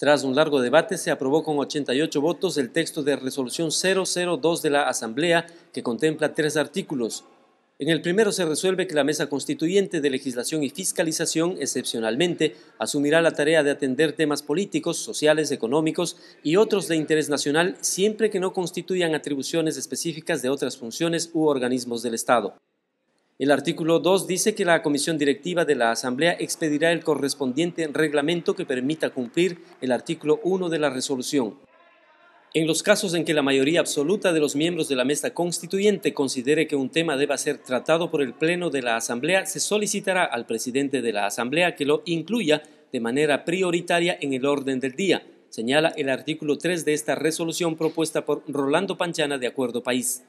Tras un largo debate, se aprobó con 88 votos el texto de resolución 002 de la Asamblea, que contempla tres artículos. En el primero se resuelve que la Mesa Constituyente de Legislación y Fiscalización, excepcionalmente, asumirá la tarea de atender temas políticos, sociales, económicos y otros de interés nacional, siempre que no constituyan atribuciones específicas de otras funciones u organismos del Estado. El artículo 2 dice que la comisión directiva de la Asamblea expedirá el correspondiente reglamento que permita cumplir el artículo 1 de la resolución. En los casos en que la mayoría absoluta de los miembros de la mesa constituyente considere que un tema deba ser tratado por el Pleno de la Asamblea, se solicitará al presidente de la Asamblea que lo incluya de manera prioritaria en el orden del día, señala el artículo 3 de esta resolución propuesta por Rolando Panchana de Acuerdo País.